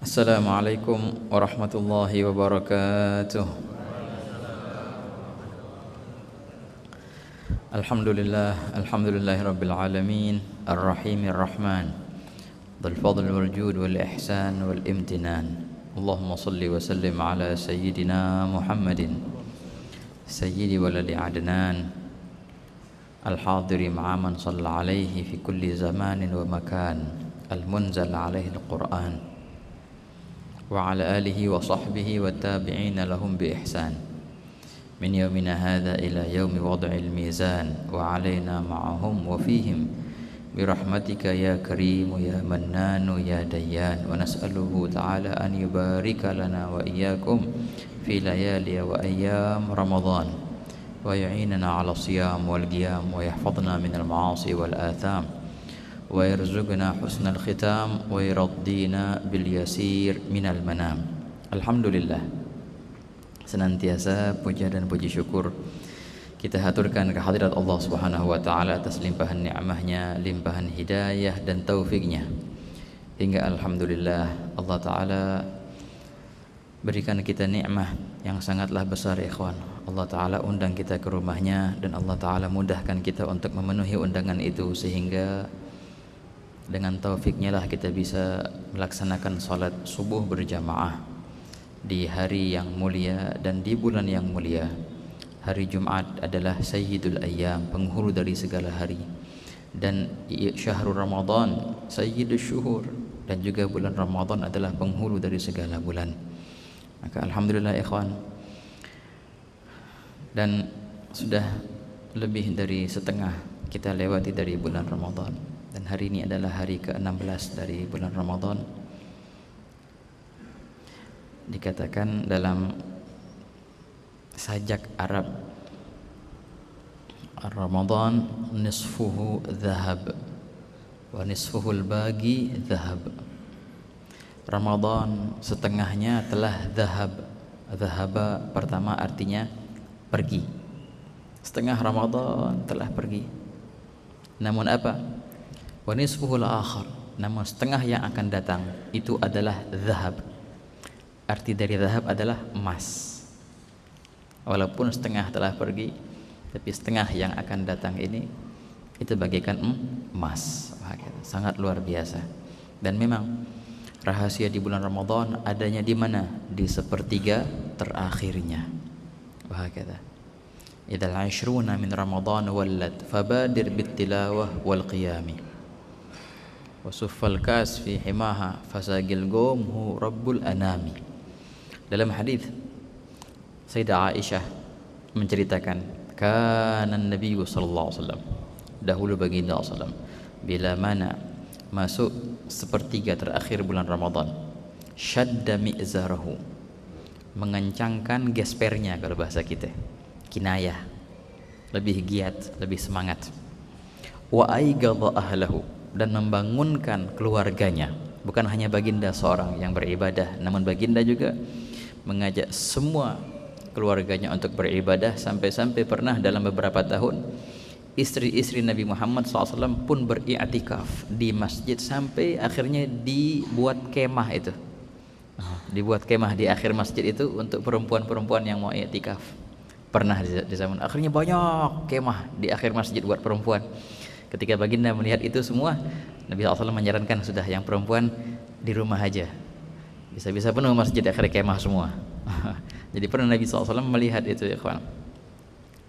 السلام عليكم ورحمة الله وبركاته الحمد لله الحمد لله رب العالمين الرحيم الرحمن ذو الفضل والجود والإحسان والامتنان اللهم صل وسلم على سيدنا محمد سيد ولد عدنان الحاضر مع من صلى عليه في كل زمان ومكان المنزل عليه القرآن وعلى آله وصحبه والتابعين لهم بإحسان من يومنا هذا إلى يوم وضع الميزان وعلينا معهم وفيهم برحمتك يا كريم يا منان يا ديان ونسأله تعالى أن يبارك لنا وإياكم في ليالي وأيام رمضان ويعيننا على الصيام والقيام ويحفظنا من المعاصي والآثام ويرزقنا حسن الختام ويرضينا باليسير من المنام الحمد لله senantiasa puja dan puji syukur kita haturkan hadirat Allah Subhanahu wa taala atas limpahan nikmahnya, limpahan hidayah dan taufiknya. Hingga alhamdulillah Allah taala berikan kita nikmah yang sangatlah besar ya ikhwan. Allah taala undang kita ke rumahnya dan Allah taala mudahkan kita untuk memenuhi undangan itu sehingga dengan taufiknya lah kita bisa melaksanakan salat subuh berjamaah di hari yang mulia dan di bulan yang mulia. Hari Jumat adalah sayyidul ayyam, penghulu dari segala hari. Dan syahrul Ramadan, sayyidul syuhur dan juga bulan Ramadan adalah penghulu dari segala bulan. Maka alhamdulillah ikhwan. Dan sudah lebih dari setengah kita lewati dari bulan Ramadan dan hari ini adalah hari ke-16 dari bulan Ramadan dikatakan dalam sajak Arab Ramadan nisfuhu zahab, wa nisfuhu al-bagi zahab. Ramadan setengahnya telah zahab, zahaba pertama artinya pergi setengah Ramadan telah pergi namun apa wa nisfuhul akhar namun setengah yang akan datang itu adalah zahab arti dari zahab adalah emas walaupun setengah telah pergi tapi setengah yang akan datang ini itu bagaikan emas gitu. sangat luar biasa dan memang rahasia di bulan Ramadan adanya di mana di sepertiga terakhirnya wah kata إذا العشرون من رمضان ولد فبادر بالتلاوة والقيام wasuffal kas fi himaha fasagil hu rabbul anami dalam hadis Sayyidah Aisyah menceritakan kana Nabi sallallahu alaihi wasallam dahulu baginda sallam bila mana masuk sepertiga terakhir bulan Ramadan syadda mi'zarahu mengencangkan gespernya kalau bahasa kita kinayah lebih giat lebih semangat wa aygada ahlahu dan membangunkan keluarganya bukan hanya baginda seorang yang beribadah namun baginda juga mengajak semua keluarganya untuk beribadah sampai-sampai pernah dalam beberapa tahun istri-istri Nabi Muhammad SAW pun beriatikaf di masjid sampai akhirnya dibuat kemah itu dibuat kemah di akhir masjid itu untuk perempuan-perempuan yang mau iatikaf pernah di zaman akhirnya banyak kemah di akhir masjid buat perempuan Ketika baginda melihat itu semua, Nabi SAW menyarankan sudah yang perempuan di rumah aja. Bisa-bisa penuh masjid akhir kemah semua. Jadi pernah Nabi SAW melihat itu ya kawan.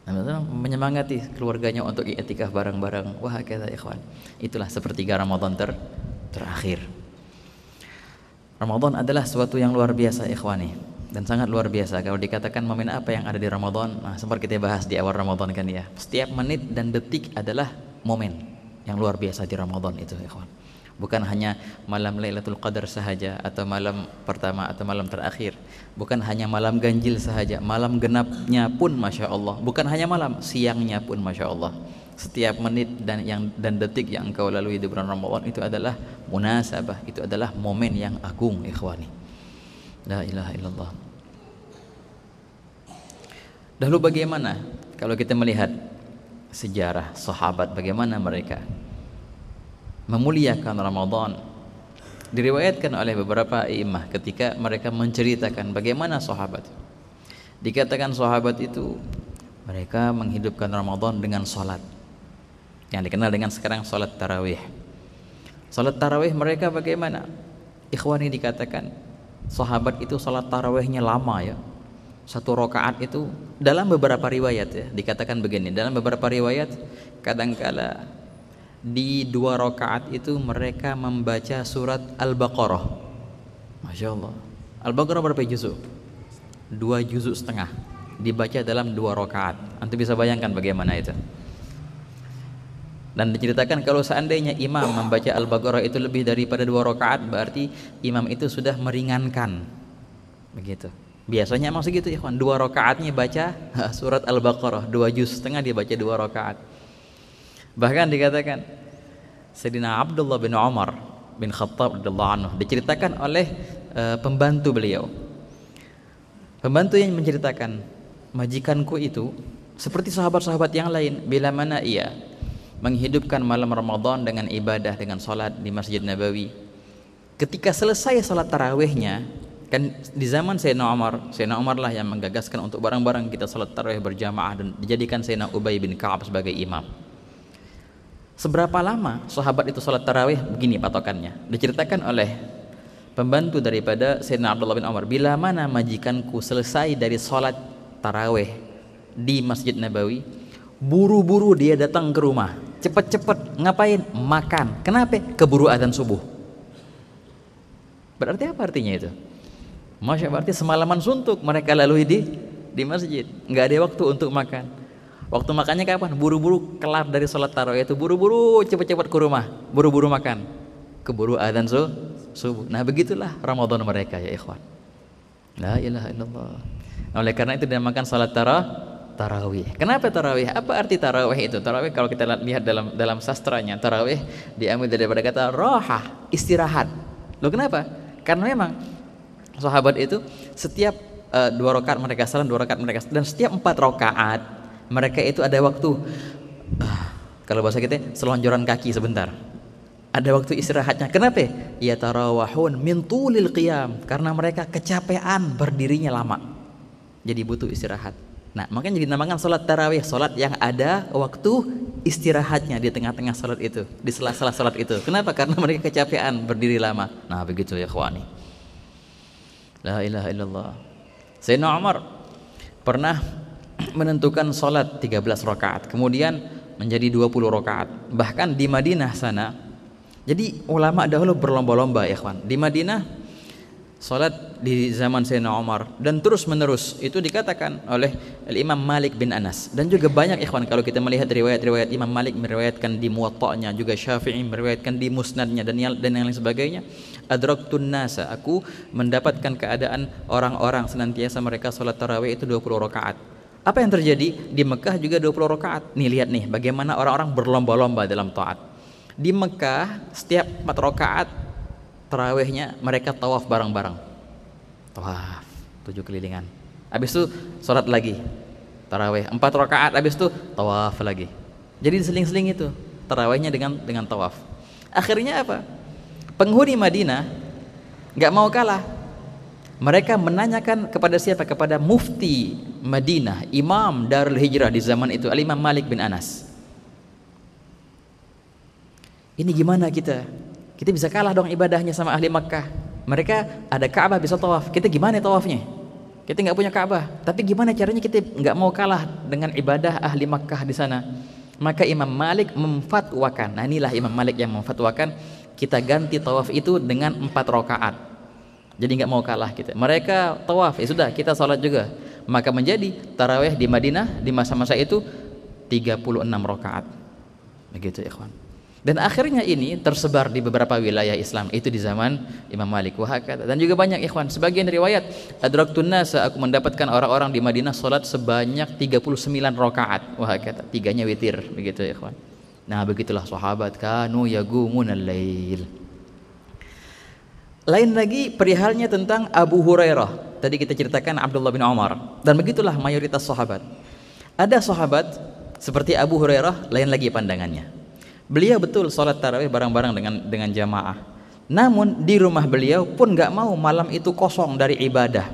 Nabi SAW menyemangati keluarganya untuk i'tikaf bareng-bareng. Wah kata ikhwan. Ya itulah sepertiga Ramadan ter terakhir. Ramadan adalah suatu yang luar biasa ya ikhwani dan sangat luar biasa kalau dikatakan momen apa yang ada di Ramadan nah sempat kita bahas di awal Ramadan kan ya setiap menit dan detik adalah momen yang luar biasa di Ramadan itu ikhwan. Bukan hanya malam Lailatul Qadar saja atau malam pertama atau malam terakhir. Bukan hanya malam ganjil saja, malam genapnya pun Masya Allah. Bukan hanya malam, siangnya pun Masya Allah. Setiap menit dan yang dan detik yang engkau lalui di bulan Ramadan itu adalah munasabah, itu adalah momen yang agung ikhwani. La ilaha illallah. Dahulu bagaimana kalau kita melihat sejarah sahabat bagaimana mereka memuliakan Ramadan diriwayatkan oleh beberapa imah ketika mereka menceritakan bagaimana sahabat dikatakan sahabat itu mereka menghidupkan Ramadan dengan sholat yang dikenal dengan sekarang sholat tarawih sholat tarawih mereka bagaimana ikhwani dikatakan sahabat itu sholat tarawihnya lama ya satu rokaat itu dalam beberapa riwayat ya dikatakan begini dalam beberapa riwayat kadangkala di dua rakaat itu mereka membaca surat Al-Baqarah. Masya Allah. Al-Baqarah berapa juzuk? Dua juzuk setengah. Dibaca dalam dua rakaat. Antum bisa bayangkan bagaimana itu. Dan diceritakan kalau seandainya imam membaca Al-Baqarah itu lebih daripada dua rakaat berarti imam itu sudah meringankan. Begitu biasanya emang segitu ya kawan dua rakaatnya baca surat al-baqarah dua juz setengah dia baca dua rakaat bahkan dikatakan Sayyidina Abdullah bin Umar bin Khattab radhiyallahu anhu diceritakan oleh uh, pembantu beliau pembantu yang menceritakan majikanku itu seperti sahabat-sahabat yang lain bila mana ia menghidupkan malam Ramadan dengan ibadah dengan salat di Masjid Nabawi ketika selesai sholat tarawihnya kan di zaman Sayyidina Umar Sayyidina Umar lah yang menggagaskan untuk barang-barang kita salat tarawih berjamaah dan dijadikan Sayyidina Ubay bin Ka'ab sebagai imam seberapa lama sahabat itu salat tarawih begini patokannya diceritakan oleh pembantu daripada Sayyidina Abdullah bin Umar bila mana majikanku selesai dari salat tarawih di Masjid Nabawi buru-buru dia datang ke rumah cepet-cepet ngapain makan kenapa keburu azan subuh berarti apa artinya itu Masya berarti semalaman suntuk mereka lalui di di masjid. Nggak ada waktu untuk makan. Waktu makannya kapan? Buru-buru kelar dari sholat tarawih itu buru-buru cepat-cepat ke rumah, buru-buru makan, keburu adzan so subuh. Nah begitulah Ramadan mereka ya ikhwan. La ilaha illallah. Nah, oleh karena itu dinamakan sholat tarawih tarawih. Kenapa tarawih? Apa arti tarawih itu? Tarawih kalau kita lihat dalam dalam sastranya, tarawih diambil daripada kata rohah istirahat. Loh kenapa? Karena memang sahabat itu setiap uh, dua rakaat mereka salam dua rakaat mereka dan setiap empat rakaat mereka itu ada waktu uh, kalau bahasa kita selonjoran kaki sebentar ada waktu istirahatnya kenapa ya tarawahun min tulil qiyam karena mereka kecapean berdirinya lama jadi butuh istirahat nah makanya jadi namakan sholat tarawih sholat yang ada waktu istirahatnya di tengah-tengah sholat itu di sela-sela sholat itu kenapa karena mereka kecapean berdiri lama nah begitu ya khwani La ilaha illallah. Sayyidina Umar pernah menentukan salat 13 rakaat, kemudian menjadi 20 rakaat. Bahkan di Madinah sana. Jadi ulama dahulu berlomba-lomba, ikhwan. Di Madinah salat di zaman Sayyidina Umar dan terus menerus itu dikatakan oleh Imam Malik bin Anas dan juga banyak ikhwan kalau kita melihat riwayat-riwayat Imam Malik meriwayatkan di muwatta'nya juga Syafi'i meriwayatkan di musnadnya dan yang, dan yang lain sebagainya adraktun nasa aku mendapatkan keadaan orang-orang senantiasa mereka salat tarawih itu 20 rakaat apa yang terjadi di Mekah juga 20 rakaat nih lihat nih bagaimana orang-orang berlomba-lomba dalam taat di Mekah setiap 4 rakaat terawihnya mereka tawaf bareng-bareng tawaf tujuh kelilingan habis itu sholat lagi taraweh empat rakaat habis itu tawaf lagi jadi diseling-seling itu tarawehnya dengan dengan tawaf akhirnya apa penghuni Madinah nggak mau kalah mereka menanyakan kepada siapa kepada mufti Madinah imam Darul Hijrah di zaman itu Al Imam Malik bin Anas ini gimana kita kita bisa kalah dong ibadahnya sama ahli Mekah. Mereka ada Ka'bah bisa tawaf. Kita gimana tawafnya? Kita nggak punya Ka'bah. Tapi gimana caranya kita nggak mau kalah dengan ibadah ahli Mekah di sana? Maka Imam Malik memfatwakan. Nah inilah Imam Malik yang memfatwakan kita ganti tawaf itu dengan empat rakaat. Jadi nggak mau kalah kita. Mereka tawaf ya sudah kita sholat juga. Maka menjadi taraweh di Madinah di masa-masa itu 36 rakaat. Begitu ikhwan. Dan akhirnya ini tersebar di beberapa wilayah Islam. Itu di zaman Imam Malik wahakata. Dan juga banyak ikhwan. Sebagian riwayat adraktun nasa aku mendapatkan orang-orang di Madinah salat sebanyak 39 rakaat wahakata. Tiganya witir begitu ikhwan. Nah, begitulah sahabat kanu al lail. Lain lagi perihalnya tentang Abu Hurairah. Tadi kita ceritakan Abdullah bin Omar. Dan begitulah mayoritas sahabat. Ada sahabat seperti Abu Hurairah lain lagi pandangannya Beliau betul sholat tarawih bareng-bareng dengan dengan jamaah. Namun di rumah beliau pun nggak mau malam itu kosong dari ibadah.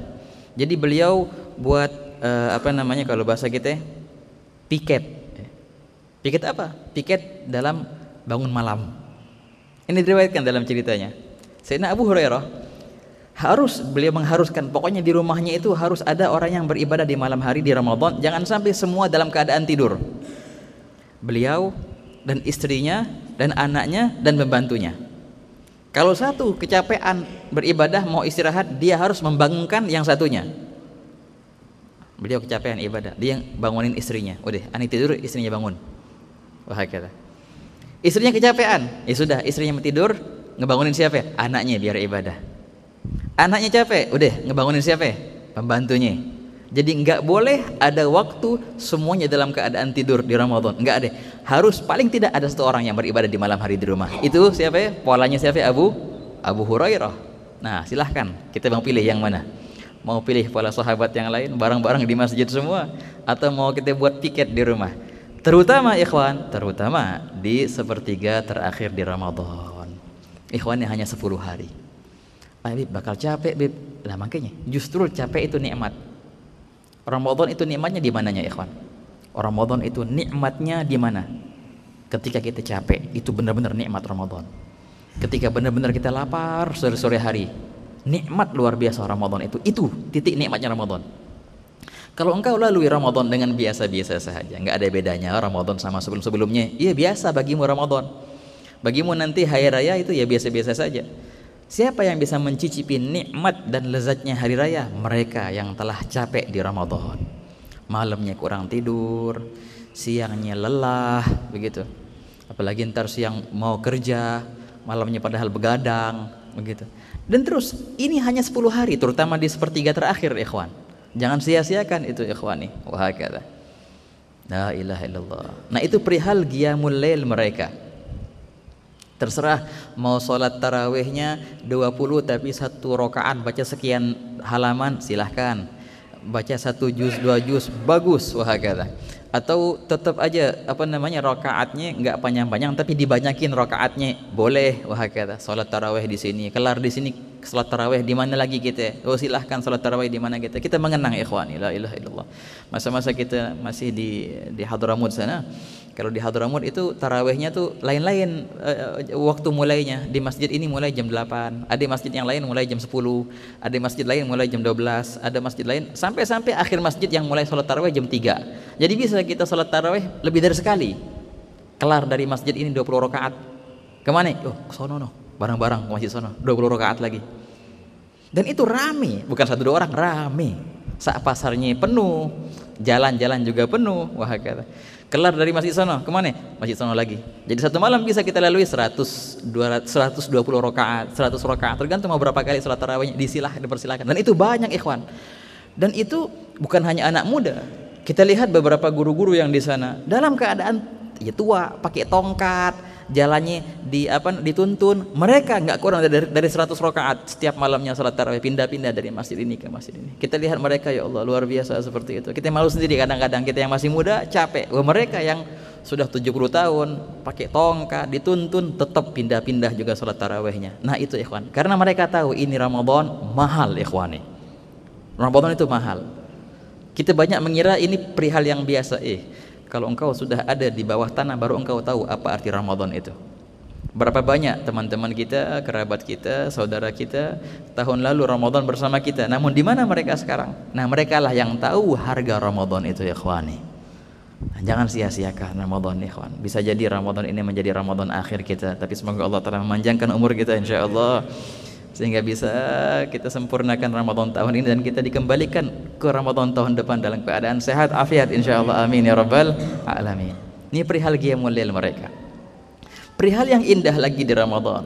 Jadi beliau buat uh, apa namanya kalau bahasa kita piket. Piket apa? Piket dalam bangun malam. Ini diriwayatkan dalam ceritanya. Sayyidina Abu Hurairah harus beliau mengharuskan pokoknya di rumahnya itu harus ada orang yang beribadah di malam hari di Ramadan jangan sampai semua dalam keadaan tidur beliau dan istrinya dan anaknya dan membantunya. Kalau satu kecapean beribadah mau istirahat, dia harus membangunkan yang satunya. Beliau kecapean ibadah, dia yang bangunin istrinya. Udah, ani tidur, istrinya bangun. Wah kira. Istrinya kecapean, ya sudah, istrinya mau tidur, ngebangunin siapa? Anaknya biar ibadah. Anaknya capek, udah ngebangunin siapa? Pembantunya. Jadi nggak boleh ada waktu semuanya dalam keadaan tidur di Ramadan. Nggak ada. Harus paling tidak ada satu orang yang beribadah di malam hari di rumah. Itu siapa ya? Polanya siapa ya? Abu Abu Hurairah. Nah, silahkan kita mau pilih yang mana. Mau pilih pola sahabat yang lain barang-barang di masjid semua atau mau kita buat piket di rumah. Terutama ikhwan, terutama di sepertiga terakhir di Ramadan. Ikhwan yang hanya 10 hari. Ah, Bib, bakal capek, Bib. Lah makanya justru capek itu nikmat Ramadan itu nikmatnya di mananya ikhwan? Ramadan itu nikmatnya di mana? Ketika kita capek, itu benar-benar nikmat Ramadan. Ketika benar-benar kita lapar sore-sore hari, nikmat luar biasa Ramadan itu. Itu titik nikmatnya Ramadan. Kalau engkau lalui Ramadan dengan biasa-biasa saja, nggak ada bedanya Ramadan sama sebelum-sebelumnya. Iya biasa bagimu Ramadan. Bagimu nanti hari raya itu ya biasa-biasa saja. Siapa yang bisa mencicipi nikmat dan lezatnya hari raya? Mereka yang telah capek di Ramadan. Malamnya kurang tidur, siangnya lelah, begitu. Apalagi ntar siang mau kerja, malamnya padahal begadang, begitu. Dan terus, ini hanya 10 hari, terutama di sepertiga terakhir, ikhwan. Jangan sia-siakan itu Ikhwan Wah, kata. La ilaha illallah. Nah itu perihal giyamul lail mereka Terserah mau sholat tarawihnya 20 tapi satu rokaat baca sekian halaman silahkan baca satu juz dua juz bagus kata atau tetap aja apa namanya rokaatnya nggak panjang-panjang tapi dibanyakin rokaatnya boleh kata sholat taraweh di sini kelar di sini sholat taraweh di mana lagi kita oh silahkan sholat taraweh di mana kita kita mengenang ikhwan la ilaha masa-masa kita masih di di Hadramut sana kalau di Hadramut itu tarawehnya tuh lain-lain uh, waktu mulainya. Di masjid ini mulai jam 8, ada masjid yang lain mulai jam 10, ada masjid lain mulai jam 12, ada masjid lain sampai-sampai akhir masjid yang mulai sholat taraweh jam 3. Jadi bisa kita sholat taraweh lebih dari sekali. Kelar dari masjid ini 20 rakaat. Kemana? Oh, ke sono no. Barang-barang ke masjid sono. 20 rakaat lagi. Dan itu rame, bukan satu dua orang, rame. Saat pasarnya penuh, jalan-jalan juga penuh. Wah, kata kelar dari masjid sono kemana masjid sono lagi jadi satu malam bisa kita lalui 100 200, 120 rokaat 100 rokaat tergantung mau berapa kali sholat tarawihnya disilah dipersilahkan dan itu banyak ikhwan dan itu bukan hanya anak muda kita lihat beberapa guru-guru yang di sana dalam keadaan ya tua pakai tongkat jalannya di apa dituntun mereka nggak kurang dari dari 100 rakaat setiap malamnya salat tarawih pindah-pindah dari masjid ini ke masjid ini kita lihat mereka ya Allah luar biasa seperti itu kita malu sendiri kadang-kadang kita yang masih muda capek Wah, mereka yang sudah 70 tahun pakai tongkat dituntun tetap pindah-pindah juga salat tarawihnya nah itu ikhwan karena mereka tahu ini Ramadan mahal ikhwani Ramadan itu mahal kita banyak mengira ini perihal yang biasa eh kalau engkau sudah ada di bawah tanah baru engkau tahu apa arti Ramadan itu. Berapa banyak teman-teman kita, kerabat kita, saudara kita tahun lalu Ramadan bersama kita. Namun di mana mereka sekarang? Nah, mereka lah yang tahu harga Ramadan itu ya ikhwani. Nah, jangan sia-siakan Ramadan ikhwan. Bisa jadi Ramadan ini menjadi Ramadan akhir kita, tapi semoga Allah telah memanjangkan umur kita Insya Allah sehingga bisa kita sempurnakan Ramadan tahun ini dan kita dikembalikan ke Ramadan tahun depan dalam keadaan sehat afiat insyaallah amin ya rabbal alamin ini perihal qiyamul mereka perihal yang indah lagi di Ramadan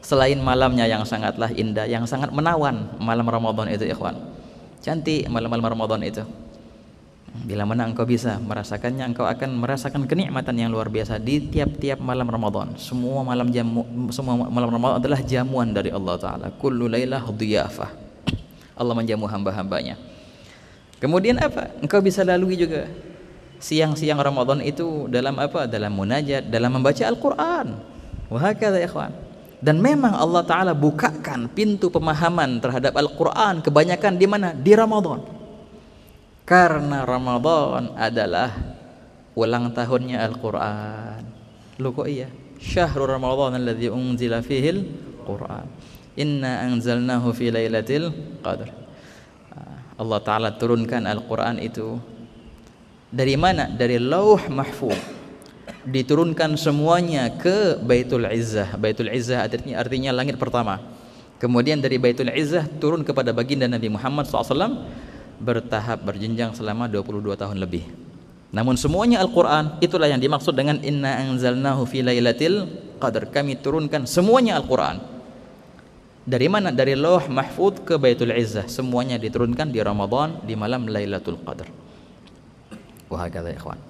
selain malamnya yang sangatlah indah yang sangat menawan malam Ramadan itu ikhwan cantik malam-malam Ramadan itu Bila mana engkau bisa merasakannya, engkau akan merasakan kenikmatan yang luar biasa di tiap-tiap malam Ramadan. Semua malam jamu, semua malam Ramadan adalah jamuan dari Allah Taala. Kullu lailah dhiyafah. Allah menjamu hamba-hambanya. Kemudian apa? Engkau bisa lalui juga siang-siang Ramadan itu dalam apa? Dalam munajat, dalam membaca Al-Qur'an. Wahakadha ikhwan. Dan memang Allah Taala bukakan pintu pemahaman terhadap Al-Qur'an kebanyakan di mana? Di Ramadan. Karena Ramadan adalah ulang tahunnya Al-Qur'an. Lu kok iya? Syahrul Ramadan alladzi unzila fihil Qur'an. Inna anzalnahu fi lailatul qadr. Ah, Allah taala turunkan Al-Qur'an itu dari mana? Dari Lauh Mahfuz diturunkan semuanya ke Baitul Izzah. Baitul Izzah artinya, artinya langit pertama. Kemudian dari Baitul Izzah turun kepada baginda Nabi Muhammad SAW bertahap berjenjang selama 22 tahun lebih. Namun semuanya Al-Qur'an itulah yang dimaksud dengan inna anzalnahu fi lailatil qadar. Kami turunkan semuanya Al-Qur'an. Dari mana? Dari Lauh Mahfud ke Baitul Izzah. Semuanya diturunkan di Ramadan di malam Lailatul Qadar. wahai ikhwan.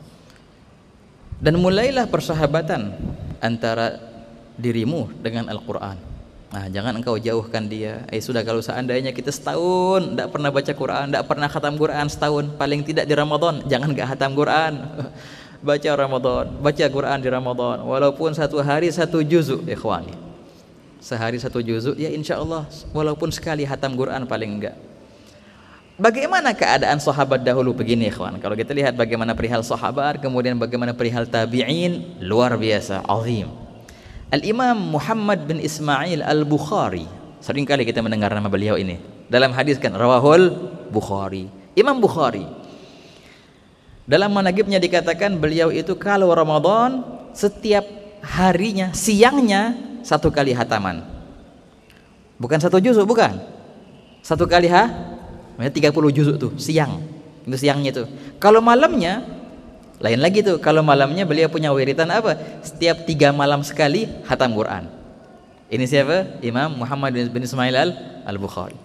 Dan mulailah persahabatan antara dirimu dengan Al-Qur'an. Nah, jangan engkau jauhkan dia. Eh sudah kalau seandainya kita setahun tidak pernah baca Quran, tidak pernah khatam Quran setahun, paling tidak di Ramadan, jangan enggak khatam Quran. baca Ramadan, baca Quran di Ramadan, walaupun satu hari satu eh kawan, Sehari satu juzuk, ya insya Allah, walaupun sekali khatam Quran paling enggak. Bagaimana keadaan sahabat dahulu begini ikhwan? Kalau kita lihat bagaimana perihal sahabat, kemudian bagaimana perihal tabi'in, luar biasa, azim. Al-Imam Muhammad bin Ismail Al-Bukhari Seringkali kita mendengar nama beliau ini Dalam hadis kan Rawahul Bukhari Imam Bukhari Dalam managibnya dikatakan beliau itu Kalau Ramadan setiap harinya Siangnya satu kali hataman Bukan satu juzuk bukan Satu kali ha 30 juzuk tuh siang Itu siangnya tuh Kalau malamnya lain lagi tuh kalau malamnya beliau punya wiritan apa? Setiap tiga malam sekali hatam Quran. Ini siapa? Imam Muhammad bin Ismail al, Bukhari.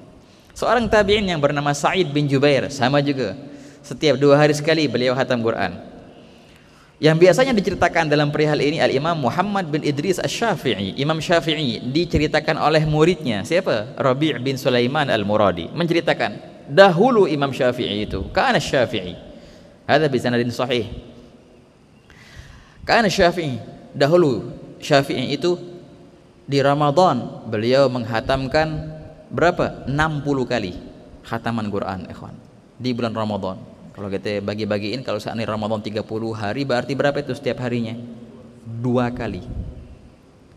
Seorang tabiin yang bernama Sa'id bin Jubair sama juga. Setiap dua hari sekali beliau hatam Quran. Yang biasanya diceritakan dalam perihal ini Al-Imam Muhammad bin Idris Asy-Syafi'i. Imam Syafi'i diceritakan oleh muridnya siapa? Rabi' bin Sulaiman Al-Muradi menceritakan dahulu Imam Syafi'i itu kana Syafi'i Hadza bisanadin sahih. Karena Syafi'i dahulu Syafi'i itu di Ramadan beliau menghatamkan berapa? 60 kali khataman Quran, ikhwan. Di bulan Ramadan. Kalau kita bagi-bagiin kalau seandainya Ramadan 30 hari berarti berapa itu setiap harinya? Dua kali.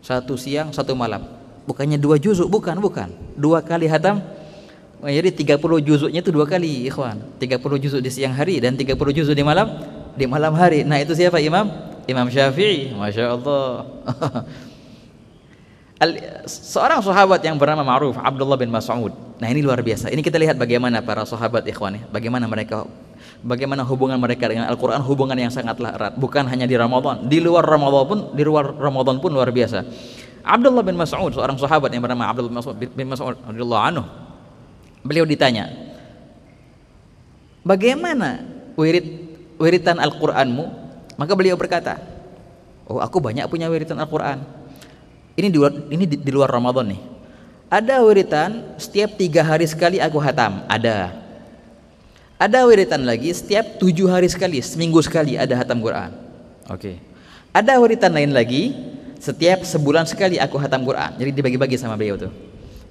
Satu siang, satu malam. Bukannya dua juzuk, bukan, bukan. Dua kali hatam Oh, jadi 30 juzuknya itu dua kali ikhwan 30 juzuk di siang hari dan 30 juzuk di malam di malam hari nah itu siapa imam imam syafi'i masya Allah seorang sahabat yang bernama Ma'ruf Abdullah bin Mas'ud nah ini luar biasa ini kita lihat bagaimana para sahabat ikhwan ya bagaimana mereka bagaimana hubungan mereka dengan Al-Quran hubungan yang sangatlah erat bukan hanya di Ramadan di luar Ramadan pun di luar Ramadan pun luar biasa Abdullah bin Mas'ud seorang sahabat yang bernama Abdullah bin Mas'ud bin Mas'ud radhiyallahu anhu Beliau ditanya, "Bagaimana wirid wiritan Al-Qur'anmu?" Maka beliau berkata, "Oh, aku banyak punya wiritan Al-Qur'an. Ini di luar ini di, di luar Ramadan nih. Ada wiritan setiap tiga hari sekali aku hatam, ada. Ada wiritan lagi setiap tujuh hari sekali, seminggu sekali ada hatam Quran. Oke. Okay. Ada wiritan lain lagi setiap sebulan sekali aku hatam Quran. Jadi dibagi-bagi sama beliau tuh.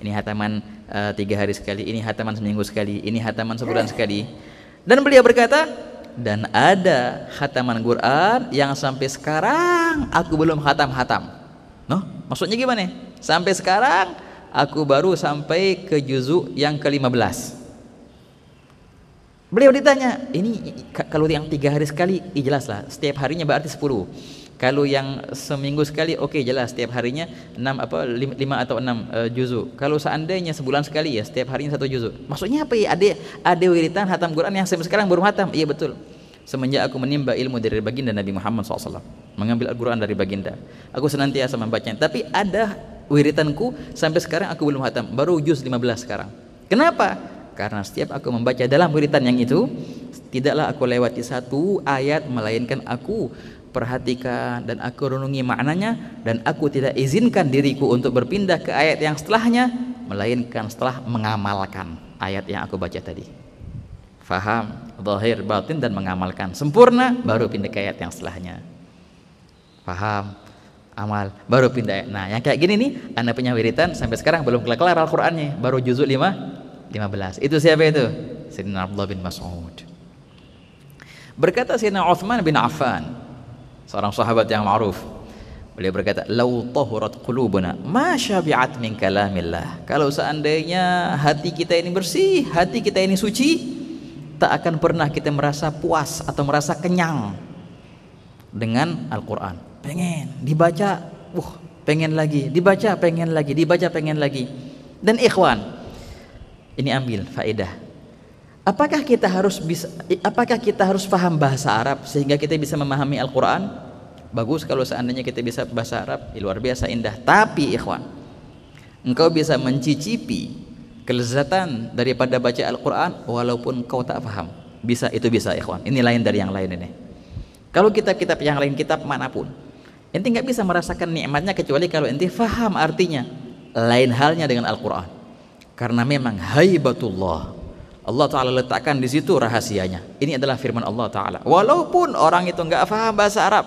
Ini hataman uh, tiga hari sekali, ini hataman seminggu sekali, ini hataman sebulan sekali. Dan beliau berkata, dan ada hataman Quran yang sampai sekarang aku belum hatam-hatam. Noh, maksudnya gimana? Sampai sekarang aku baru sampai ke juzuk yang ke-15. Beliau ditanya, ini kalau yang tiga hari sekali, jelas lah, setiap harinya berarti sepuluh kalau yang seminggu sekali oke jelas setiap harinya 6 apa 5 atau 6 uh, eh, juzu. Kalau seandainya sebulan sekali ya setiap harinya satu juzu. Maksudnya apa ya? Ada ada wiritan hatam Quran yang sekarang baru hatam. Iya betul. Semenjak aku menimba ilmu dari baginda Nabi Muhammad SAW Mengambil Al-Quran dari baginda Aku senantiasa membacanya Tapi ada wiritanku sampai sekarang aku belum hatam Baru juz 15 sekarang Kenapa? Karena setiap aku membaca dalam wiritan yang itu Tidaklah aku lewati satu ayat Melainkan aku perhatikan dan aku renungi maknanya dan aku tidak izinkan diriku untuk berpindah ke ayat yang setelahnya melainkan setelah mengamalkan ayat yang aku baca tadi faham, zahir, batin dan mengamalkan sempurna baru pindah ke ayat yang setelahnya faham, amal baru pindah ayat. nah yang kayak gini nih anda punya wiritan sampai sekarang belum kelar Al-Qurannya baru juzul 5 15 itu siapa itu? Sayyidina Abdullah bin Mas'ud berkata Sayyidina Uthman bin Affan seorang sahabat yang ma'ruf beliau berkata lau tahurat qulubuna ma syabi'at min kalamillah kalau seandainya hati kita ini bersih hati kita ini suci tak akan pernah kita merasa puas atau merasa kenyang dengan Al-Qur'an pengen dibaca uh pengen lagi dibaca pengen lagi dibaca pengen lagi dan ikhwan ini ambil faedah Apakah kita harus bisa apakah kita harus paham bahasa Arab sehingga kita bisa memahami Al-Qur'an? Bagus kalau seandainya kita bisa bahasa Arab, ya, luar biasa indah. Tapi ikhwan, engkau bisa mencicipi kelezatan daripada baca Al-Qur'an walaupun kau tak paham. Bisa itu bisa ikhwan. Ini lain dari yang lain ini. Kalau kitab-kitab yang lain kitab manapun, ente nggak bisa merasakan nikmatnya kecuali kalau ente faham artinya. Lain halnya dengan Al-Qur'an. Karena memang haibatullah Allah Ta'ala letakkan di situ rahasianya ini adalah firman Allah Ta'ala walaupun orang itu nggak paham bahasa Arab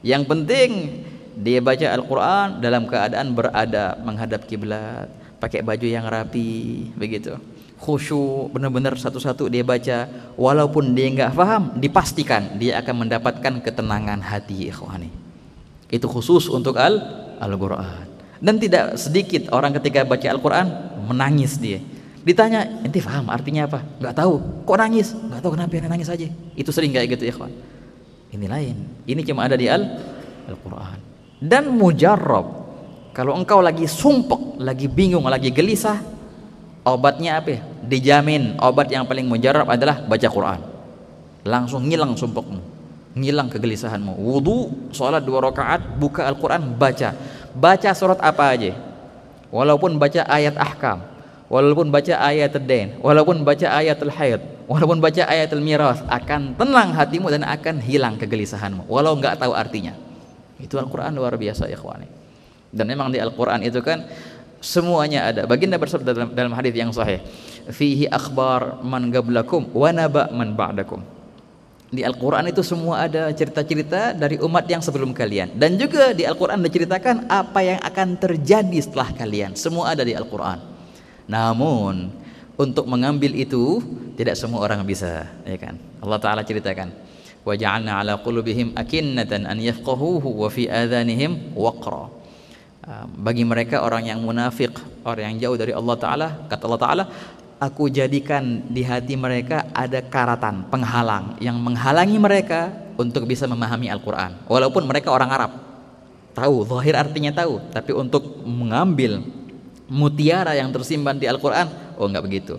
yang penting dia baca Al-Quran dalam keadaan berada menghadap kiblat pakai baju yang rapi begitu khusyuk benar-benar satu-satu dia baca walaupun dia nggak paham dipastikan dia akan mendapatkan ketenangan hati ikhwani itu khusus untuk al Al-Quran dan tidak sedikit orang ketika baca Al-Quran menangis dia Ditanya, ente paham artinya apa? Gak tahu. Kok nangis? Gak tahu kenapa, nangis aja. Itu sering kayak gitu ya kawan. Ini lain. Ini cuma ada di Al Al-Quran. Dan mujarab. Kalau engkau lagi sumpek, lagi bingung, lagi gelisah, obatnya apa ya? Dijamin obat yang paling mujarab adalah baca Quran. Langsung ngilang sumpekmu, ngilang kegelisahanmu. Wudu, sholat dua rakaat, buka Al-Quran, baca. Baca surat apa aja. Walaupun baca ayat ahkam, walaupun baca ayat den, walaupun baca ayat terhayat, walaupun baca ayat miras akan tenang hatimu dan akan hilang kegelisahanmu walau nggak tahu artinya. Itu Al-Qur'an luar biasa ya ikhwani. Dan memang di Al-Qur'an itu kan semuanya ada. Baginda bersabda dalam, dalam hadis yang sahih, "Fihi akbar man gablakum wa naba man ba'dakum." Di Al-Quran itu semua ada cerita-cerita dari umat yang sebelum kalian Dan juga di Al-Quran diceritakan apa yang akan terjadi setelah kalian Semua ada di Al-Quran namun untuk mengambil itu tidak semua orang bisa, ya kan? Allah taala ceritakan, "Wa ja'alna 'ala qulubihim akinnatan an yafqahuhu wa fi adhanihim waqra." Ehm, bagi mereka orang yang munafik, orang yang jauh dari Allah taala, kata Allah taala, aku jadikan di hati mereka ada karatan, penghalang yang menghalangi mereka untuk bisa memahami Al-Qur'an. Walaupun mereka orang Arab, tahu, zahir artinya tahu, tapi untuk mengambil mutiara yang tersimpan di Al-Quran? Oh enggak begitu.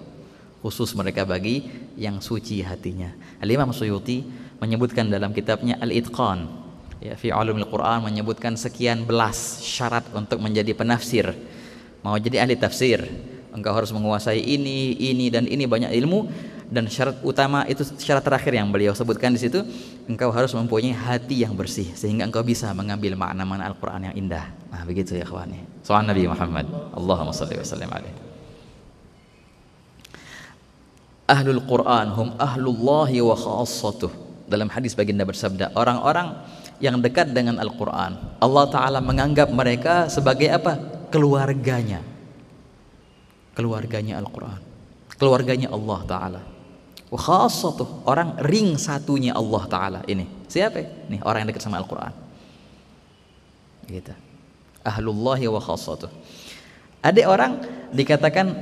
Khusus mereka bagi yang suci hatinya. Al-Imam Suyuti menyebutkan dalam kitabnya Al-Itqan. Ya, fi al Quran menyebutkan sekian belas syarat untuk menjadi penafsir. Mau jadi ahli tafsir, engkau harus menguasai ini, ini dan ini banyak ilmu dan syarat utama itu syarat terakhir yang beliau sebutkan di situ engkau harus mempunyai hati yang bersih sehingga engkau bisa mengambil makna-makna Al-Qur'an yang indah. Nah, begitu ya kawan. Soal Nabi Muhammad. Allahumma shalli wa sallim alaihi. Ahlul Quran hum ahlullahi wa khassatuh. Dalam hadis baginda bersabda, orang-orang yang dekat dengan Al-Quran, Allah Ta'ala menganggap mereka sebagai apa? Keluarganya. Keluarganya Al-Quran. Keluarganya Allah Ta'ala. Khasatuh orang ring satunya Allah Ta'ala ini siapa nih orang yang dekat sama Al-Quran gitu ahlullahi wa khasatuh ada orang dikatakan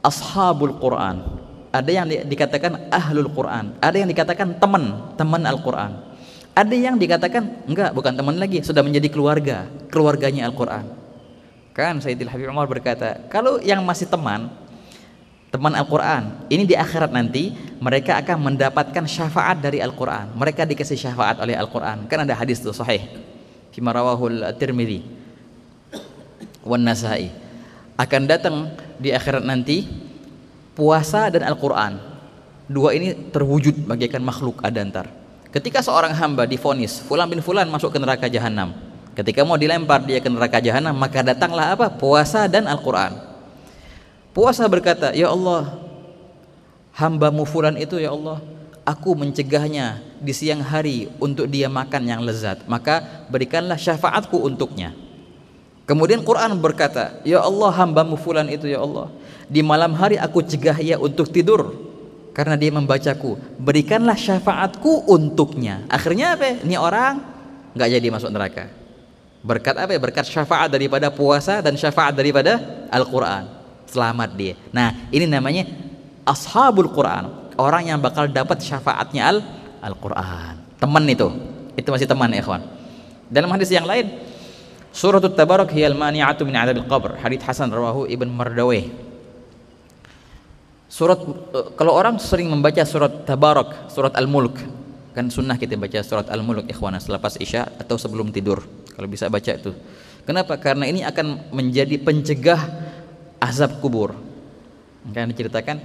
ashabul Quran ada yang dikatakan ahlul Quran ada yang dikatakan teman teman Al-Quran ada yang dikatakan enggak bukan teman lagi sudah menjadi keluarga keluarganya Al-Quran kan Sayyidil Habib Umar berkata kalau yang masih teman teman Al-Quran ini di akhirat nanti mereka akan mendapatkan syafaat dari Al-Quran mereka dikasih syafaat oleh Al-Quran kan ada hadis itu sahih kimarawahul tirmidhi wan nasai akan datang di akhirat nanti puasa dan Al-Quran dua ini terwujud bagaikan makhluk ada antar. ketika seorang hamba difonis fulan bin fulan masuk ke neraka jahanam ketika mau dilempar dia ke neraka jahanam maka datanglah apa puasa dan Al-Quran Puasa berkata, "Ya Allah, hamba fulan itu ya Allah, aku mencegahnya di siang hari untuk dia makan yang lezat, maka berikanlah syafaatku untuknya." Kemudian Quran berkata, "Ya Allah, hamba fulan itu ya Allah, di malam hari aku cegah ia untuk tidur karena dia membacaku. Berikanlah syafaatku untuknya." Akhirnya apa? Ini orang nggak jadi masuk neraka. Berkat apa ya? Berkat syafaat daripada puasa dan syafaat daripada Al-Quran selamat dia nah ini namanya ashabul Quran orang yang bakal dapat syafaatnya al Al Quran teman itu itu masih teman ya kawan dalam hadis yang lain surah tabarak hiyal mani'atu min adabil qabr hadis Hasan rawahu ibn Mardawi surat eh, kalau orang sering membaca surat tabarak surat al-mulk kan sunnah kita baca surat al-mulk ikhwana selepas isya atau sebelum tidur kalau bisa baca itu kenapa karena ini akan menjadi pencegah azab kubur. Kan diceritakan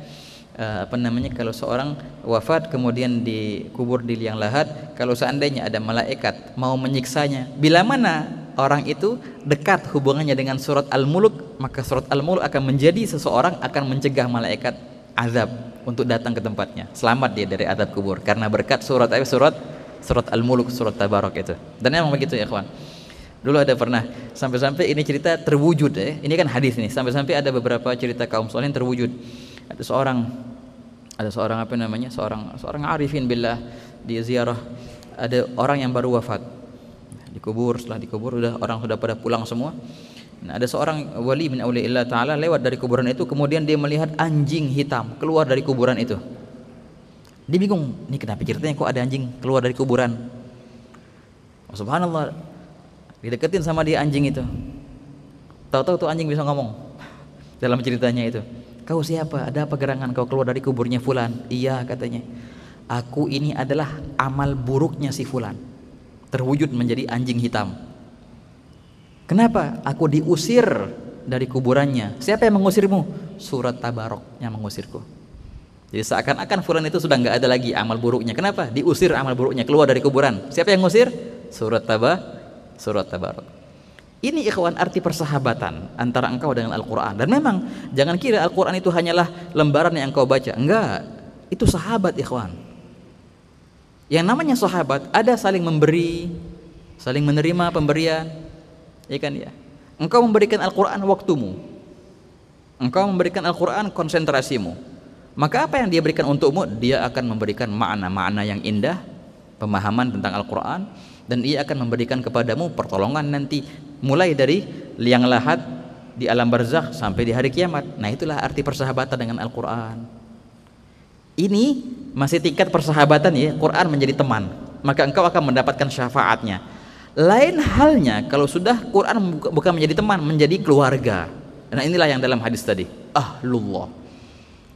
eh, apa namanya kalau seorang wafat kemudian dikubur di liang lahat, kalau seandainya ada malaikat mau menyiksanya, bila mana orang itu dekat hubungannya dengan surat Al-Muluk, maka surat Al-Muluk akan menjadi seseorang akan mencegah malaikat azab untuk datang ke tempatnya. Selamat dia dari azab kubur karena berkat surat eh, surat surat Al-Muluk, surat Tabarok itu. Dan memang begitu ya, kawan. Dulu ada pernah sampai-sampai ini cerita terwujud ya. Ini kan hadis nih. Sampai-sampai ada beberapa cerita kaum soleh yang terwujud. Ada seorang ada seorang apa namanya? Seorang seorang arifin billah di ziarah ada orang yang baru wafat. Dikubur, setelah dikubur udah orang sudah pada pulang semua. Nah, ada seorang wali min auliillah taala lewat dari kuburan itu kemudian dia melihat anjing hitam keluar dari kuburan itu. Dia bingung, ini kenapa ceritanya kok ada anjing keluar dari kuburan? Oh, subhanallah, dideketin sama dia anjing itu tahu-tahu tuh anjing bisa ngomong dalam ceritanya itu kau siapa ada apa gerangan kau keluar dari kuburnya fulan iya katanya aku ini adalah amal buruknya si fulan terwujud menjadi anjing hitam kenapa aku diusir dari kuburannya siapa yang mengusirmu surat tabarok yang mengusirku jadi seakan-akan fulan itu sudah nggak ada lagi amal buruknya kenapa diusir amal buruknya keluar dari kuburan siapa yang ngusir surat tabarok surat Tabarok. Ini ikhwan arti persahabatan antara engkau dengan Al-Quran. Dan memang jangan kira Al-Quran itu hanyalah lembaran yang engkau baca. Enggak, itu sahabat ikhwan. Yang namanya sahabat ada saling memberi, saling menerima pemberian. Ya kan ya? Engkau memberikan Al-Quran waktumu. Engkau memberikan Al-Quran konsentrasimu. Maka apa yang dia berikan untukmu, dia akan memberikan makna-makna yang indah, pemahaman tentang Al-Quran, dan ia akan memberikan kepadamu pertolongan nanti mulai dari liang lahat di alam barzakh sampai di hari kiamat. Nah, itulah arti persahabatan dengan Al-Qur'an. Ini masih tingkat persahabatan ya, Quran menjadi teman, maka engkau akan mendapatkan syafaatnya. Lain halnya kalau sudah Quran bukan menjadi teman, menjadi keluarga. Nah, inilah yang dalam hadis tadi, ahlullah.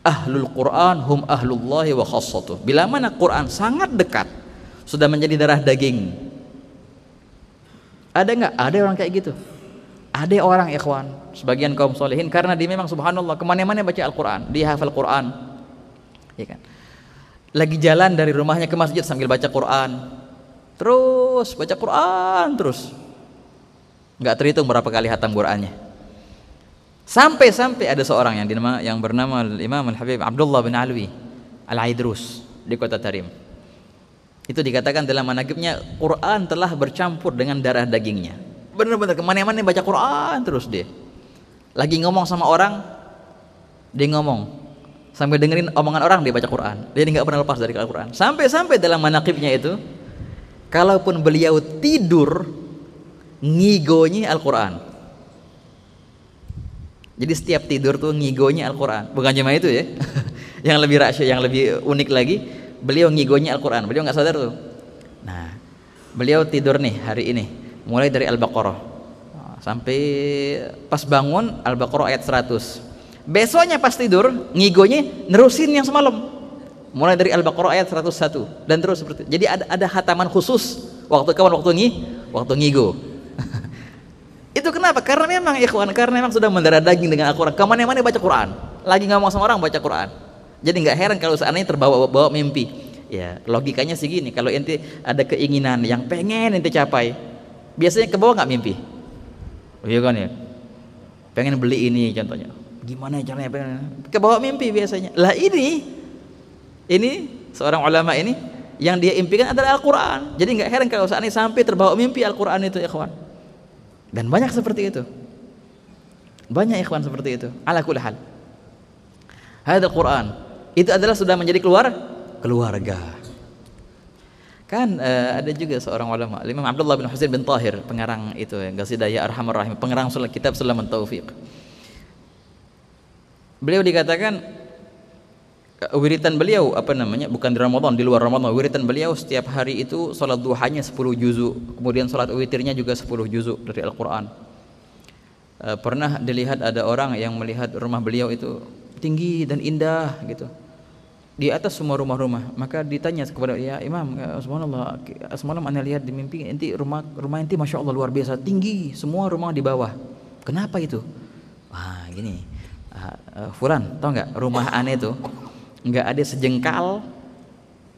Ahlul Quran hum ahlullahi wa khassatuh. Bila mana Quran sangat dekat, sudah menjadi darah daging ada nggak? Ada orang kayak gitu. Ada orang ikhwan, sebagian kaum solehin karena dia memang subhanallah kemana-mana baca Al-Quran, dia hafal Quran, ya kan? Lagi jalan dari rumahnya ke masjid sambil baca Quran, terus baca Quran terus, nggak terhitung berapa kali hatam Qurannya. Sampai-sampai ada seorang yang dinama yang bernama Imam Al Habib Abdullah bin Alwi Al Aidrus di kota Tarim. Itu dikatakan dalam manakibnya Quran telah bercampur dengan darah dagingnya. Benar-benar kemana-mana baca Quran terus dia. Lagi ngomong sama orang, dia ngomong sampai dengerin omongan orang dia baca Quran. Dia nggak pernah lepas dari Al-Quran. Sampai-sampai dalam manakibnya itu, kalaupun beliau tidur, ngigonya Al-Quran. Jadi setiap tidur tuh ngigonya Al-Quran. Bukan cuma itu ya. yang lebih rahasia, yang lebih unik lagi, beliau ngigonya Al-Quran beliau nggak sadar tuh nah beliau tidur nih hari ini mulai dari Al-Baqarah nah, sampai pas bangun Al-Baqarah ayat 100 besoknya pas tidur ngigonya nerusin yang semalam mulai dari Al-Baqarah ayat 101 dan terus seperti itu. jadi ada ada hataman khusus waktu kawan waktu ngi waktu ngigo itu kenapa karena memang ikhwan karena memang sudah mendarah daging dengan Al-Quran kemana-mana baca Quran lagi ngomong sama orang baca Quran jadi nggak heran kalau seandainya terbawa-bawa mimpi. Ya, logikanya gini. kalau ente ada keinginan yang pengen ente capai, biasanya ke bawah nggak mimpi? Oh, iya kan ya? Pengen beli ini contohnya. Gimana caranya pengen? Ke bawah mimpi biasanya. Lah ini ini seorang ulama ini yang dia impikan adalah Al-Qur'an. Jadi nggak heran kalau seandainya sampai terbawa mimpi Al-Qur'an itu, ya, ikhwan. Dan banyak seperti itu. Banyak ikhwan seperti itu. Ala kulli hal. Hadal Quran itu adalah sudah menjadi keluar keluarga kan uh, ada juga seorang ulama Imam Abdullah bin Husain bin Tahir pengarang itu yang daya Arhamar Rahim pengarang surat kitab sulaiman Taufiq beliau dikatakan eh, wiritan beliau apa namanya bukan di Ramadan di luar Ramadan wiritan beliau setiap hari itu salat duhanya 10 juzu kemudian salat witirnya juga 10 juzu dari Al-Qur'an eh, pernah dilihat ada orang yang melihat rumah beliau itu tinggi dan indah gitu di atas semua rumah-rumah maka ditanya kepada ya imam eh, subhanallah semalam anda lihat di mimpi inti rumah rumah inti masya Allah luar biasa tinggi semua rumah di bawah kenapa itu wah gini uh, uh, Fulan tau nggak rumah aneh itu nggak ada sejengkal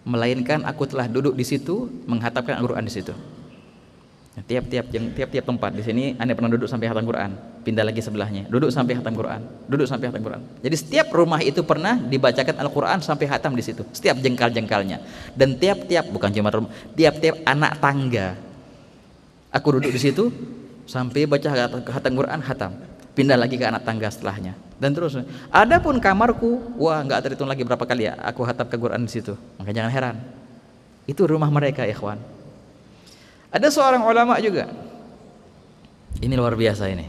melainkan aku telah duduk di situ menghatapkan Al-Quran di situ tiap-tiap yang tiap-tiap tempat di sini anda pernah duduk sampai hatam Quran pindah lagi sebelahnya duduk sampai hatam Quran duduk sampai hatam Quran jadi setiap rumah itu pernah dibacakan Al Quran sampai hatam di situ setiap jengkal-jengkalnya dan tiap-tiap bukan cuma rumah tiap-tiap anak tangga aku duduk di situ sampai baca hatam Quran hatam pindah lagi ke anak tangga setelahnya dan terus adapun kamarku wah nggak terhitung lagi berapa kali ya aku hatam ke Quran di situ maka jangan heran itu rumah mereka ikhwan ada seorang ulama juga. Ini luar biasa ini.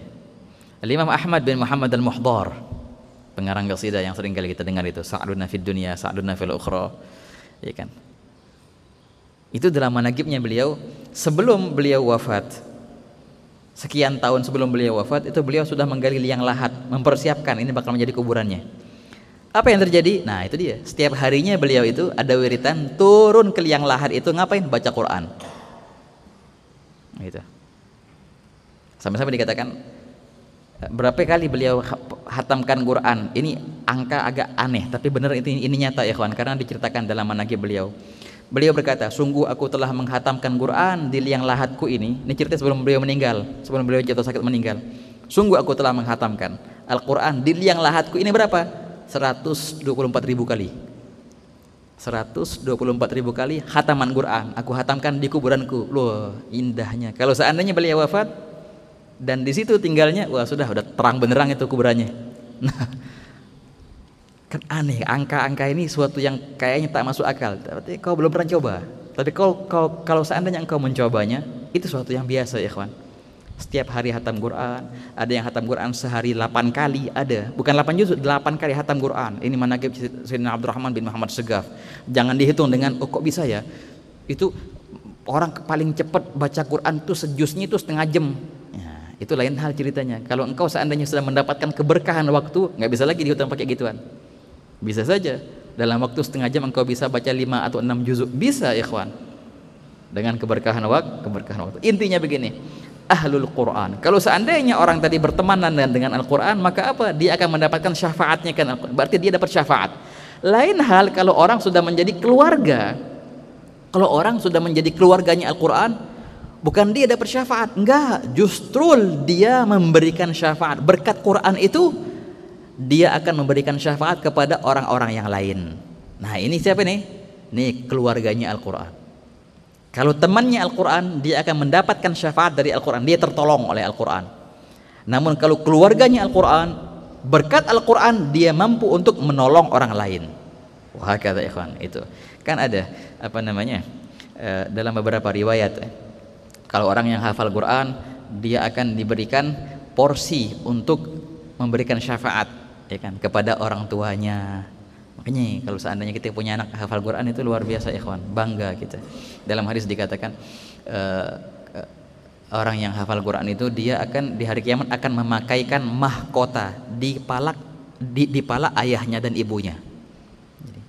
Al-Imam Ahmad bin Muhammad Al-Muhdar, pengarang qasidah yang sering kali kita dengar itu, Sa'aduna fid dunya, sa'aduna fil ukhra. Ya kan? Itu dalam manakibnya beliau sebelum beliau wafat. Sekian tahun sebelum beliau wafat itu beliau sudah menggali liang lahat, mempersiapkan ini bakal menjadi kuburannya. Apa yang terjadi? Nah, itu dia. Setiap harinya beliau itu ada wiritan turun ke liang lahat itu ngapain? Baca Quran. Gitu. Sampai-sampai dikatakan berapa kali beliau hatamkan Quran. Ini angka agak aneh, tapi benar ini, ini nyata ya kawan, karena diceritakan dalam managi beliau. Beliau berkata, sungguh aku telah menghatamkan Quran di liang lahatku ini. Ini cerita sebelum beliau meninggal, sebelum beliau jatuh sakit meninggal. Sungguh aku telah menghatamkan Al-Quran di liang lahatku ini berapa? 124 ribu kali 124 ribu kali hataman Quran aku hatamkan di kuburanku loh indahnya kalau seandainya beliau wafat dan di situ tinggalnya wah sudah udah terang benerang itu kuburannya nah kan aneh angka-angka ini suatu yang kayaknya tak masuk akal tapi kau belum pernah coba tapi kalau, kalau, seandainya engkau mencobanya itu suatu yang biasa ya kawan setiap hari hatam Quran ada yang hatam Quran sehari 8 kali ada bukan 8 juz 8 kali hatam Quran ini manakib Sayyidina Abdurrahman bin Muhammad Segaf jangan dihitung dengan oh kok bisa ya itu orang paling cepat baca Quran tuh sejusnya itu setengah jam ya, itu lain hal ceritanya kalau engkau seandainya sudah mendapatkan keberkahan waktu nggak bisa lagi dihutang pakai gituan bisa saja dalam waktu setengah jam engkau bisa baca lima atau enam juzuk bisa ikhwan dengan keberkahan waktu keberkahan waktu intinya begini ahlul Quran. Kalau seandainya orang tadi berteman dengan, Al-Quran, maka apa? Dia akan mendapatkan syafaatnya kan Berarti dia dapat syafaat. Lain hal kalau orang sudah menjadi keluarga. Kalau orang sudah menjadi keluarganya Al-Quran, bukan dia dapat syafaat. Enggak, justru dia memberikan syafaat. Berkat Quran itu, dia akan memberikan syafaat kepada orang-orang yang lain. Nah ini siapa nih? Nih keluarganya Al-Quran. Kalau temannya Al-Quran, dia akan mendapatkan syafaat dari Al-Quran. Dia tertolong oleh Al-Quran. Namun kalau keluarganya Al-Quran, berkat Al-Quran, dia mampu untuk menolong orang lain. Wah kata ikhwan itu. Kan ada apa namanya eh, dalam beberapa riwayat. Eh, kalau orang yang hafal Quran, dia akan diberikan porsi untuk memberikan syafaat ya kan kepada orang tuanya, Makanya kalau seandainya kita punya anak hafal Quran itu luar biasa ikhwan, bangga kita. Dalam hadis dikatakan uh, orang yang hafal Quran itu dia akan di hari kiamat akan memakaikan mahkota di palak di, di palak ayahnya dan ibunya. Jadi,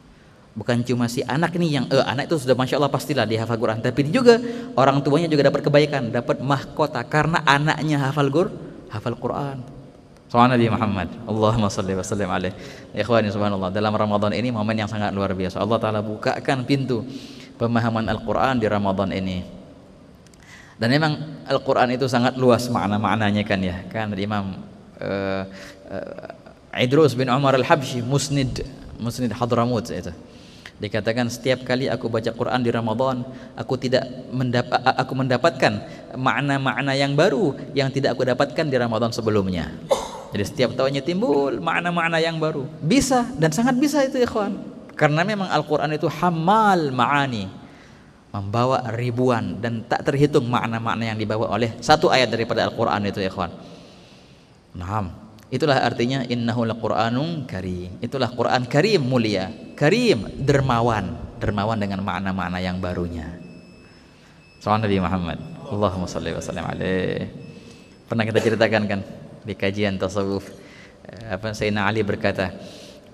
bukan cuma si anak nih yang eh, anak itu sudah masya Allah pastilah dia hafal Quran, tapi juga orang tuanya juga dapat kebaikan, dapat mahkota karena anaknya hafal Quran, hafal Quran Soal Nabi Muhammad Allahumma salli wa sallim alaih ya Ikhwani subhanallah Dalam Ramadan ini momen yang sangat luar biasa Allah Ta'ala bukakan pintu Pemahaman Al-Quran di Ramadan ini Dan memang Al-Quran itu sangat luas makna-maknanya kan ya Kan Imam uh, uh, Idrus bin Umar Al-Habshi Musnid Musnid Hadramut itu Dikatakan setiap kali aku baca Quran di Ramadan, aku tidak mendapat aku mendapatkan makna-makna yang baru yang tidak aku dapatkan di Ramadan sebelumnya. Jadi setiap tahunnya timbul makna-makna yang baru. Bisa dan sangat bisa itu ikhwan. Karena memang Al-Qur'an itu hamal ma'ani. Membawa ribuan dan tak terhitung makna-makna yang dibawa oleh satu ayat daripada Al-Qur'an itu ikhwan. Naam. Itulah artinya innahu laqur'anun karim. Itulah Quran karim mulia, karim dermawan, dermawan dengan makna-makna yang barunya. Salam Nabi Muhammad. Allahumma salli wa sallim alaihi. Pernah kita ceritakan kan? di kajian tasawuf eh, apa Sayyidina Ali berkata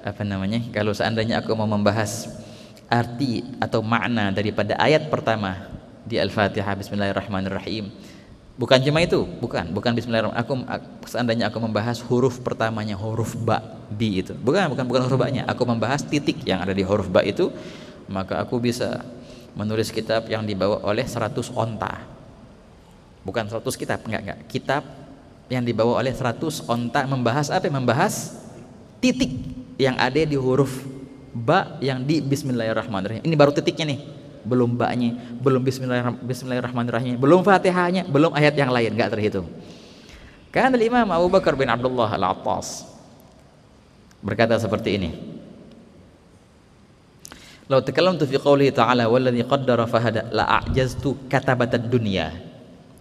apa namanya kalau seandainya aku mau membahas arti atau makna daripada ayat pertama di Al-Fatihah Bismillahirrahmanirrahim bukan cuma itu bukan bukan Bismillahirrahmanirrahim aku seandainya aku membahas huruf pertamanya huruf ba bi itu bukan bukan bukan huruf ba-nya aku membahas titik yang ada di huruf ba itu maka aku bisa menulis kitab yang dibawa oleh 100 onta bukan 100 kitab enggak enggak kitab yang dibawa oleh 100 onta membahas apa? Membahas titik yang ada di huruf ba yang di bismillahirrahmanirrahim. Ini baru titiknya nih. Belum ba-nya, belum bismillahirrahmanirrahim, belum Fatihahnya, belum ayat yang lain enggak terhitung. Kan Imam Abu Bakar bin Abdullah Al-Attas berkata seperti ini. Lau takallamtu fi qouli ta'ala walladhi qaddara fahada la a'jaztu katabatad dunya.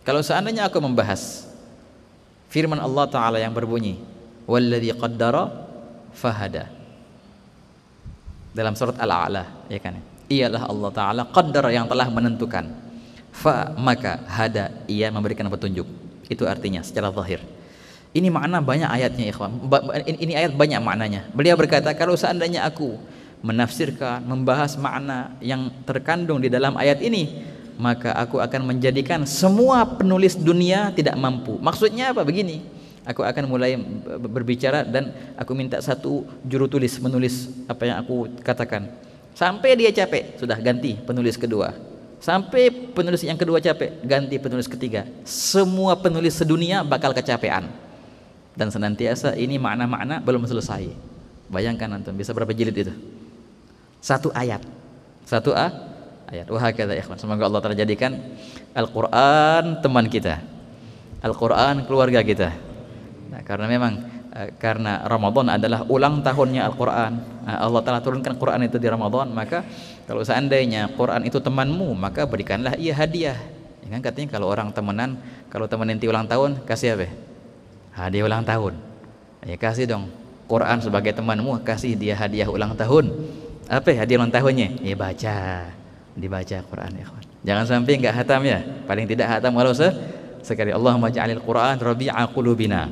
Kalau seandainya aku membahas firman Allah taala yang berbunyi walladzi qaddara fahada dalam surat al-a'la ya kan ialah Allah taala qaddara yang telah menentukan fa maka hada ia memberikan petunjuk itu artinya secara zahir ini makna banyak ayatnya ikhwan ini ayat banyak maknanya beliau berkata kalau seandainya aku menafsirkan membahas makna yang terkandung di dalam ayat ini maka aku akan menjadikan semua penulis dunia tidak mampu. Maksudnya apa? Begini, aku akan mulai berbicara dan aku minta satu juru tulis menulis apa yang aku katakan. Sampai dia capek, sudah ganti penulis kedua. Sampai penulis yang kedua capek, ganti penulis ketiga. Semua penulis sedunia bakal kecapean. Dan senantiasa ini makna-makna belum selesai. Bayangkan antum bisa berapa jilid itu? Satu ayat. Satu a ayat. Wah kata ikhwan. Semoga Allah terjadikan Al-Quran teman kita. Al-Quran keluarga kita. Nah, karena memang eh, karena Ramadan adalah ulang tahunnya Al-Quran nah, Allah telah turunkan Quran itu di Ramadan maka kalau seandainya Quran itu temanmu maka berikanlah ia hadiah ya kan katanya kalau orang temenan kalau temenin nanti ulang tahun kasih apa hadiah ulang tahun ya kasih dong Quran sebagai temanmu kasih dia hadiah ulang tahun apa hadiah ulang tahunnya ya baca dibaca Quran ikhwan. Jangan sampai enggak hatam ya. Paling tidak hatam walau se sekali Allahumma ja'alil Quran rabi'a qulubina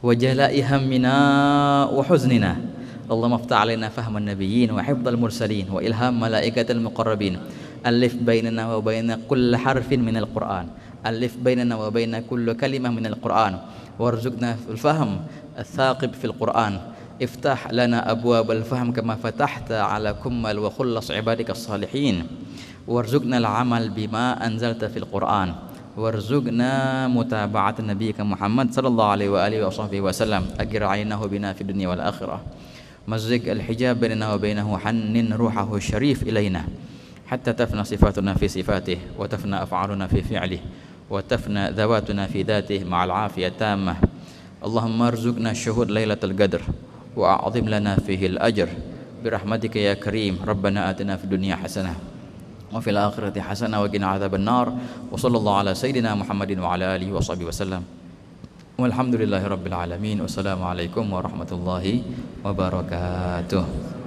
wa jala'i hammina wa huznina. Allahumma aftah alaina fahman nabiyyin wa hifdhal mursalin wa ilham malaikatil muqarrabin. Alif bainana wa baina kull harfin minal Quran. Alif bainana wa baina kull kalimah minal Quran. Warzuqna al-fahm وارزقنا الفهم الثاقب في القرآن افتح لنا أبواب الفهم كما فتحت على كمل وخلص عبادك الصالحين وارزقنا العمل بما أنزلت في القرآن وارزقنا متابعة نبيك محمد صلى الله عليه وآله وصحبه وسلم أجر عينه بنا في الدنيا والآخرة مزق الحجاب بيننا وبينه حنن روحه الشريف إلينا حتى تفنى صفاتنا في صفاته وتفنى أفعالنا في فعله وتفنى ذواتنا في ذاته مع العافية التامة اللهم ارزقنا الشهود ليلة القدر وأعظم لنا فيه الأجر برحمتك يا كريم ربنا آتنا في الدنيا حسنة وفي الآخرة حسنة وقنا عذاب النار وصلى الله على سيدنا محمد وعلى آله وصحبه وسلم والحمد لله رب العالمين والسلام عليكم ورحمة الله وبركاته